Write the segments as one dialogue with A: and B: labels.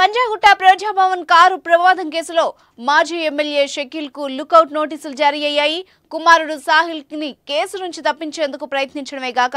A: Panjagutta Praja Bhavan car ప్రమాదం కేసులో మాజీ ఎమ్మెల్యే షకీల్ కు లుకౌట్ నోటీసులు జారీ అయ్యాయి కుమారుడు సాహిల్ ని కేసు నుంచి తప్పించేందుకు ప్రయత్నించడమే గాక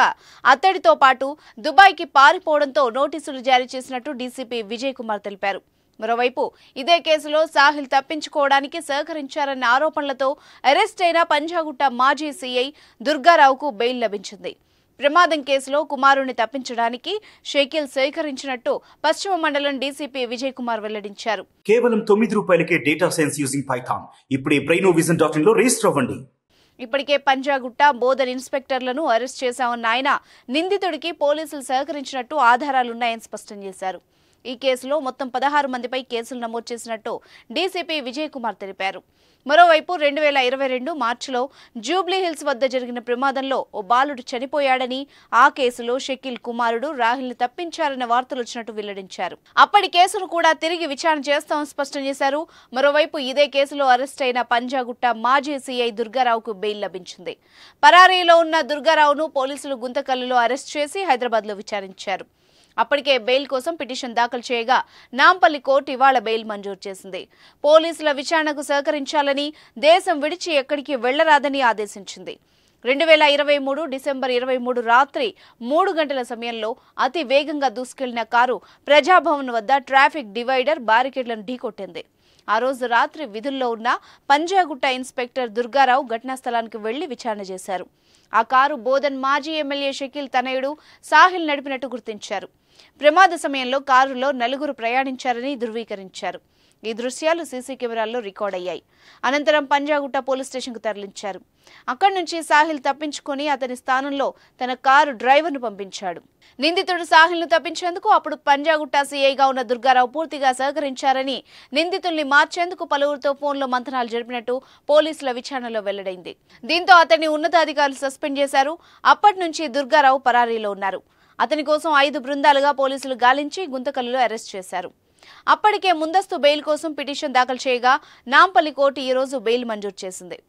A: అతడితో పాటు దుబాయ్కి పారిపోవడంతో నోటీసులు జారీ చేసినట్టు డీసీపీ విజయ్ కుమార్ తెలిపారు మరోవైపు ఇదే కేసులో సాహిల్ తప్పించుకోవడానికి సహకరించారన్న ఆరోపణలతో అరెస్ట్ అయిన పంజాగుట్ట మాజీ సీఐ దుర్గారావుకు బెయిల్ లభించింది ప్రమాదం కేసులో కుమారుణ్ణి తప్పించడానికి షేకిల్ సేకరించినట్టు పశ్చిమ మండలం డీసీపీ విజయ్ కుమార్ వెల్లడించారు కేవలం తొమ్మిది రూపాయలకే డేటా సైన్స్ యూజింగ్ పైథాన్ ఇప్పుడు బ్రెయిన్ విజన్ డాట్ లో రిజిస్టర్ అవ్వండి ఇప్పటికే పంజాగుట్ట బోధన్ ఇన్స్పెక్టర్లను అరెస్ట్ చేశామన్న ఆయన నిందితుడికి పోలీసులు సహకరించినట్టు ఆధారాలున్నాయని స్పష్టం చేశారు ఈ కేసులో మొత్తం పదహారు మందిపై కేసులు నమోదు చేసినట్టు డీసీపీ విజయ్ కుమార్ తెలిపారు మరోవైపు రెండు వేల ఇరవై రెండు మార్చిలో జూబ్లీహిల్స్ వద్ద జరిగిన ప్రమాదంలో ఓ బాలుడు చనిపోయాడని ఆ కేసులో షకీల్ కుమారుడు రాహుల్ని తప్పించారన్న వార్తలు వచ్చినట్టు వెల్లడించారు అప్పటి కేసును కూడా తిరిగి విచారణ చేస్తామని స్పష్టం చేశారు మరోవైపు ఇదే కేసులో అరెస్ట్ అయిన పంజాగుట్ట మాజీ సీఐ దుర్గారావుకు బెయిల్ లభించింది పరారీలో ఉన్న దుర్గారావును పోలీసులు గుంతకల్లులో అరెస్ట్ చేసి హైదరాబాద్లో విచారించారు అప్పటికే బెయిల్ కోసం పిటిషన్ దాఖలు చేయగా నాంపల్లి కోర్టు ఇవాళ బెయిల్ మంజూరు చేసింది పోలీసుల విచారణకు సహకరించాలని దేశం విడిచి ఎక్కడికి వెళ్లరాదని ఆదేశించింది రెండు వేల ఇరవై మూడు డిసెంబర్ ఇరవై మూడు రాత్రి మూడు గంటల సమయంలో అతి వేగంగా దూసుకెళ్లిన కారు ప్రజాభవన్ వద్ద ట్రాఫిక్ డివైడర్ బారికేడ్లను ఢీకొట్టింది ఆ రోజు రాత్రి విధుల్లో ఉన్న పంజాగుట్ట ఇన్స్పెక్టర్ దుర్గారావు ఘటనా స్థలానికి వెళ్లి విచారణ చేశారు ఆ కారు బోధన్ మాజీ ఎమ్మెల్యే షకీల్ తనయుడు సాహిల్ నడిపినట్టు గుర్తించారు ప్రమాద సమయంలో కారులో నలుగురు ప్రయాణించారని ధృవీకరించారు ఈ దృశ్యాలు సీసీ కెమెరాల్లో రికార్డ్ అయ్యాయి అనంతరం పంజాగుట్ట పోలీస్ స్టేషన్కు తరలించారు అక్కడి నుంచి సాహిల్ తప్పించుకొని అతని స్థానంలో తన కారు డ్రైవర్ను పంపించాడు నిందితుడు సాహిల్ను తప్పించేందుకు అప్పుడు పంజాగుట్ట సీఐగా ఉన్న దుర్గారావు పూర్తిగా సహకరించారని నిందితుల్ని మార్చేందుకు పలువురితో ఫోన్లో మంతనాలు జరిపినట్టు పోలీసుల విచారణలో వెల్లడైంది దీంతో అతన్ని ఉన్నతాధికారులు సస్పెండ్ చేశారు అప్పటి నుంచి దుర్గారావు పరారీలో ఉన్నారు అతని కోసం ఐదు బృందాలుగా పోలీసులు గాలించి గుంతకల్లులో అరెస్ట్ చేశారు అప్పటికే ముందస్తు బెయిల్ కోసం పిటిషన్ దాఖలు చేయగా నాంపల్లి కోర్టు ఈరోజు బెయిల్ మంజూరు చేసింది